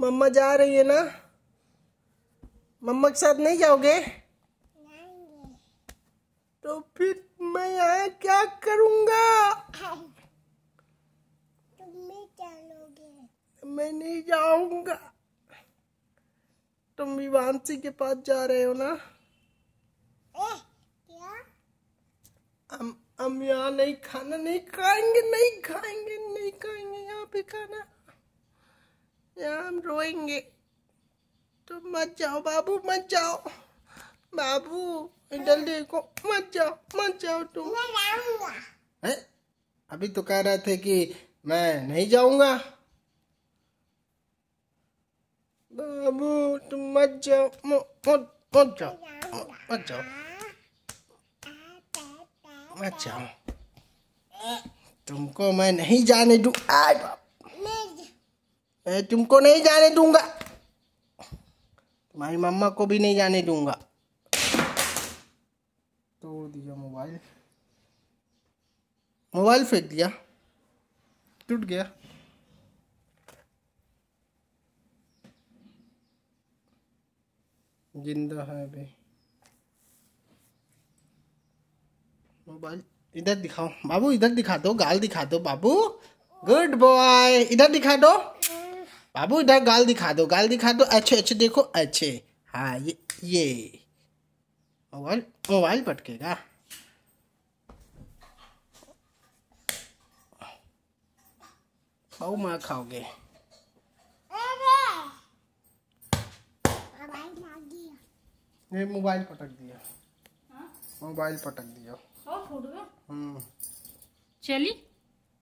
मम्मा जा रही है ना मम्मा के साथ नहीं जाओगे तो फिर मैं यहाँ क्या करूंगा मैं नहीं जाऊंगा तुम भी वानसी के पास जा रहे हो ना ए, क्या? हम हम यहाँ नहीं खाना नहीं खाएंगे नहीं खाएंगे नहीं खाएंगे यहाँ पे खाना हम रोएंगे तुम तो मत जाओ बाबू मत जाओ बाबू जल्दी को मत जाओ मत जाओ तुम है अभी तो कह रहे थे कि मैं नहीं जाऊंगा बाबू तुम मत जाओ मत मत जाओ मत जाओ मत जाओ तुमको मैं नहीं जाने दू आज मैं तुमको नहीं जाने दूंगा तुम्हारी मम्मा को भी नहीं जाने दूंगा तोड़ दिया मोबाइल मोबाइल फेंक दिया टूट गया जिंदा है अभी मोबाइल इधर दिखाओ बाबू इधर दिखा दो गाल दिखा दो बाबू गुड बॉय इधर दिखा दो बाबू इधर गाल दिखा दो गाल दिखा दो अच्छे अच्छे देखो अच्छे हाँ ये ये मोबाइल मोबाइल पटकेगा खाओगे ये मोबाइल पटक दिया हाँ। मोबाइल पटक दिया हम्म। चली